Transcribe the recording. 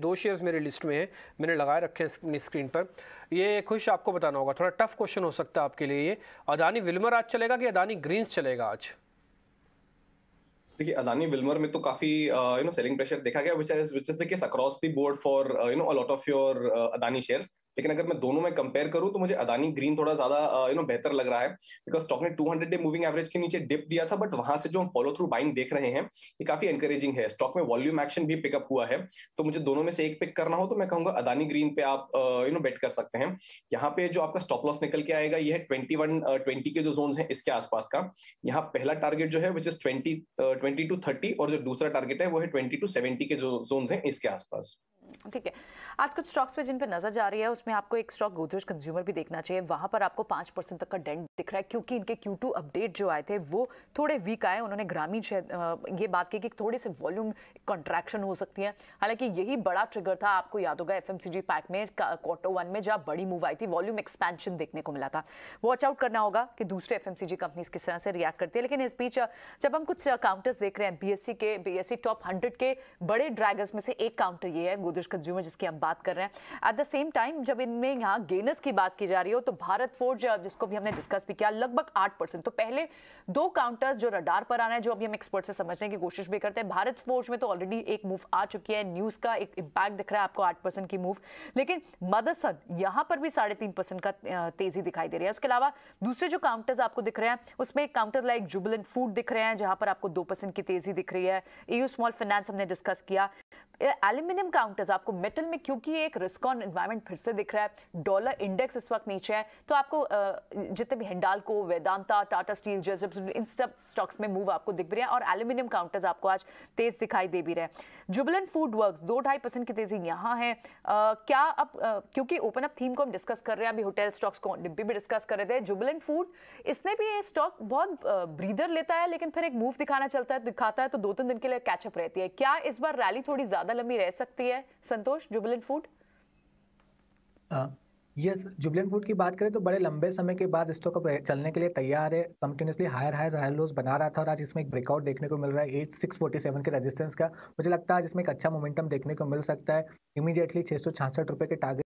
दो शेयर्स मेरे लिस्ट में हैं मैंने लगाए रखे हैं अपनी स्क्रीन पर ये खुश आपको बताना होगा थोड़ा टफ क्वेश्चन हो सकता है आपके लिए ये अदानी विल्मर आज चलेगा कि अदानी ग्रीन्स चलेगा आज देखिए अदानी विल्मर में तो काफी यू नो सेलिंग प्रेशर देखा गया which is which is the case across the board for you know a lot of your Adani shares लेकिन अगर मैं दोनों में कंपेयर करूं तो मुझे अदानी ग्रीन थोड़ा ज्यादा यू uh, नो बेहतर लग रहा है बिकॉज स्टॉक ने 200 डे मूविंग एवरेज के नीचे डिप दिया था बट वहां से जो हम फॉलो थ्रू बाइंग देख रहे हैं ये काफी एनकरेजिंग है स्टॉक में वॉल्यूम एक्शन भी पिकअप हुआ है तो मुझे दोनों में से एक पिक करना हो तो मैं कहूंगा अदानी ग्रीन पे आप यू नो बेट कर सकते हैं यहाँ पे जो आपका स्टॉप लॉस निकल के आएगा यह ट्वेंटी वन ट्वेंटी के जो जोन है इसके आसपास का यहाँ पहला टारगेट जो है which is twenty twenty two thirty और जो दूसरा टारगेट है वो है ट्वेंटी टू सेवेंटी के जो जोन है इसके आसपास ठीक है आज कुछ स्टॉक्स पे जिन पे नजर जा रही है उसमें आपको एक स्टॉक गोदरेज कंज्यूमर भी देखना चाहिए वहां पर आपको पांच परसेंट तक का डेंट दिख रहा है क्योंकि इनके क्यू टू अपडेट जो आए थे वो थोड़े वीक आए उन्होंने ग्रामीण ये बात की कि थोड़े से वॉल्यूम कंट्रैक्शन हो सकती है हालांकि यही बड़ा ट्रिगर था आपको याद होगा एफ पैक में क्वार्टर वन में जहाँ बड़ी मूव आई थी वॉल्यूम एक्सपेंशन देखने को मिला था वॉच आउट करना होगा कि दूसरे एफ कंपनीज किस तरह से रिएक्ट करती है लेकिन इस बीच जब हम कुछ काउंटर्स देख रहे हैं बी e के बीएससी टॉप हंड्रेड के बड़े ड्रैगर्स में से एक काउंटर ये है गोदरेज दुर्गेश कंज्यूमर जिसकी हम बात कर रहे हैं एट द सेम टाइम जब इनमें यहाँ गेनर्स की बात की जा रही हो तो भारत फोर्ज जिसको भी हमने डिस्कस भी किया लगभग आठ परसेंट तो पहले दो काउंटर्स जो रडार पर आना है जो अभी हम एक्सपर्ट से समझने की कोशिश भी करते हैं भारत फोर्ज में तो ऑलरेडी एक मूव आ चुकी है न्यूज का एक इम्पैक्ट दिख रहा है आपको आठ परसेंट की मूव लेकिन मदरसन यहाँ पर भी साढ़े तीन परसेंट का तेजी दिखाई दे रही है उसके अलावा दूसरे जो काउंटर्स आपको दिख रहे हैं उसमें एक काउंटर लाइक जुबलेंट फूड दिख रहे हैं जहां पर आपको दो परसेंट की तेजी दिख रही है ए स्मॉल फाइनेंस हमने डिस्कस किया एल्यूमिनियम काउंटर्स आपको मेटल में क्योंकि एक रिस्क ऑन इन्वायरमेंट फिर से दिख रहा है डॉलर इंडेक्स इस वक्त नीचे है तो आपको जितने भी हिंडालको वेदांता टाटा स्टील जेजिप्स इन सब स्टॉक्स में मूव आपको दिख भी रहे हैं और एल्यूमिनियम काउंटर्स आपको आज तेज दिखाई दे भी रहे हैं जुबलन फूड वर्क दो ढाई परसेंट की तेजी यहाँ है आ, क्या अब क्योंकि ओपन अप थीम को हम डिस्कस कर रहे हैं अभी होटल स्टॉक्स को डिब्बी भी डिस्कस कर रहे थे जुबलन फूड इसने भी ये स्टॉक बहुत ब्रीदर लेता है लेकिन फिर एक मूव दिखाना चलता है दिखाता है तो दो तीन दिन के लिए कैचअप रहती है क्या इस बार रैली थोड़ी ज्यादा ज़्यादा लंबी रह सकती है Santosh Jubilant food yes Jubilant food की बात करें तो बड़े लंबे समय के बाद स्टॉक अब चलने के लिए तैयार है continuously higher higher higher lows बना रहा था और आज इसमें एक ब्रेकआउट देखने को मिल रहा है एट सिक्स फोर्टी सेवन के रेजिस्टेंस का मुझे लगता है आज इसमें एक अच्छा मोमेंटम देखने को मिल सकता है इमीजिएटली छः सौ छाछठ रुपये के टारगेट